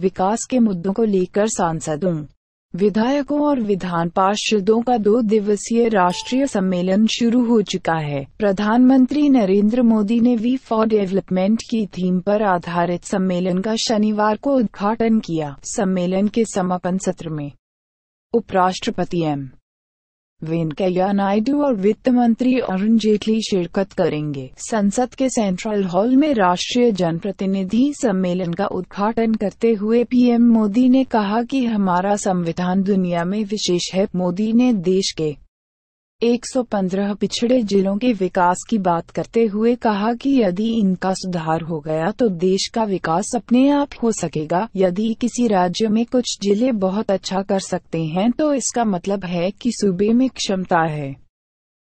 विकास के मुद्दों को लेकर सांसदों विधायकों और विधान पार्षदों का दो दिवसीय राष्ट्रीय सम्मेलन शुरू हो चुका है प्रधानमंत्री नरेंद्र मोदी ने वी फॉर डेवलपमेंट की थीम पर आधारित सम्मेलन का शनिवार को उद्घाटन किया सम्मेलन के समापन सत्र में उपराष्ट्रपति एम वेंकैया नायडू और वित्त मंत्री अरुण जेटली शिरकत करेंगे संसद के सेंट्रल हॉल में राष्ट्रीय जनप्रतिनिधि सम्मेलन का उद्घाटन करते हुए पीएम मोदी ने कहा कि हमारा संविधान दुनिया में विशेष है मोदी ने देश के 115 पिछड़े जिलों के विकास की बात करते हुए कहा कि यदि इनका सुधार हो गया तो देश का विकास अपने आप हो सकेगा यदि किसी राज्य में कुछ जिले बहुत अच्छा कर सकते हैं तो इसका मतलब है कि सूबे में क्षमता है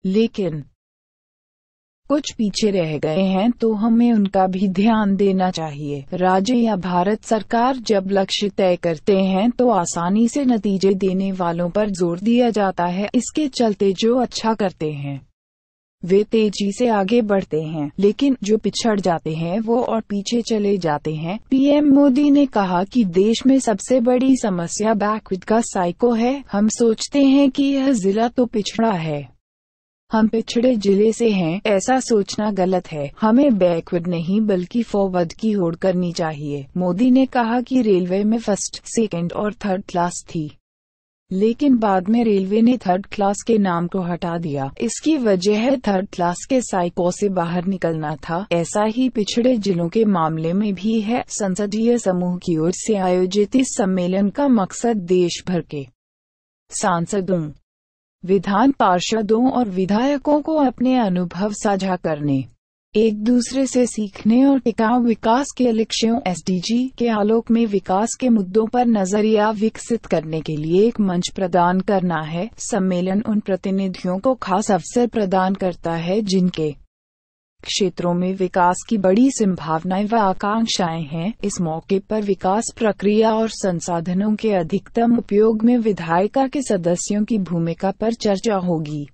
लेकिन कुछ पीछे रह गए हैं तो हमें उनका भी ध्यान देना चाहिए राज्य या भारत सरकार जब लक्ष्य तय करते हैं तो आसानी से नतीजे देने वालों पर जोर दिया जाता है इसके चलते जो अच्छा करते हैं वे तेजी से आगे बढ़ते हैं लेकिन जो पिछड़ जाते हैं वो और पीछे चले जाते हैं पीएम मोदी ने कहा कि देश में सबसे बड़ी समस्या बैकविड का साइको है हम सोचते हैं कि यह जिला तो पिछड़ा है हम पिछड़े जिले से हैं ऐसा सोचना गलत है हमें बैकवर्ड नहीं बल्कि फॉरवर्ड की होड़ करनी चाहिए मोदी ने कहा कि रेलवे में फर्स्ट सेकंड और थर्ड क्लास थी लेकिन बाद में रेलवे ने थर्ड क्लास के नाम को हटा दिया इसकी वजह है थर्ड क्लास के साइको से बाहर निकलना था ऐसा ही पिछड़े जिलों के मामले में भी है संसदीय समूह की ओर से आयोजित इस सम्मेलन का मकसद देश भर के सांसदों विधान पार्षदों और विधायकों को अपने अनुभव साझा करने एक दूसरे से सीखने और टिकाऊ विकास के लक्ष्यों एसडीजी के आलोक में विकास के मुद्दों पर नजरिया विकसित करने के लिए एक मंच प्रदान करना है सम्मेलन उन प्रतिनिधियों को खास अवसर प्रदान करता है जिनके क्षेत्रों में विकास की बड़ी संभावनाएं व आकांक्षाएं हैं इस मौके पर विकास प्रक्रिया और संसाधनों के अधिकतम उपयोग में विधायिका के सदस्यों की भूमिका पर चर्चा होगी